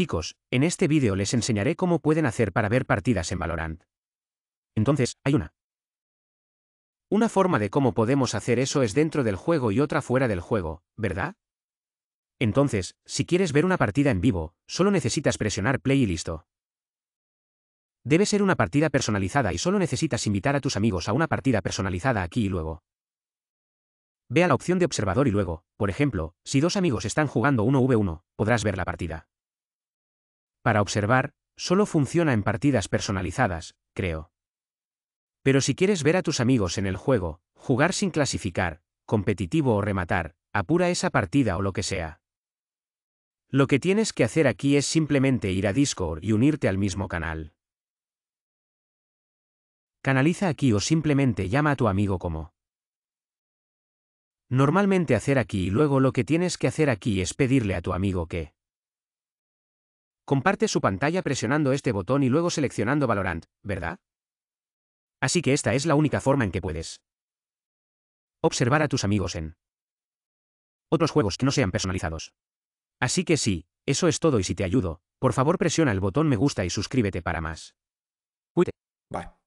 Chicos, en este vídeo les enseñaré cómo pueden hacer para ver partidas en Valorant. Entonces, hay una. Una forma de cómo podemos hacer eso es dentro del juego y otra fuera del juego, ¿verdad? Entonces, si quieres ver una partida en vivo, solo necesitas presionar play y listo. Debe ser una partida personalizada y solo necesitas invitar a tus amigos a una partida personalizada aquí y luego. Ve a la opción de observador y luego, por ejemplo, si dos amigos están jugando 1v1, podrás ver la partida para observar, solo funciona en partidas personalizadas, creo. Pero si quieres ver a tus amigos en el juego, jugar sin clasificar, competitivo o rematar, apura esa partida o lo que sea. Lo que tienes que hacer aquí es simplemente ir a Discord y unirte al mismo canal. Canaliza aquí o simplemente llama a tu amigo como. Normalmente hacer aquí y luego lo que tienes que hacer aquí es pedirle a tu amigo que. Comparte su pantalla presionando este botón y luego seleccionando Valorant, ¿verdad? Así que esta es la única forma en que puedes observar a tus amigos en otros juegos que no sean personalizados. Así que sí, eso es todo y si te ayudo, por favor presiona el botón me gusta y suscríbete para más. Bye.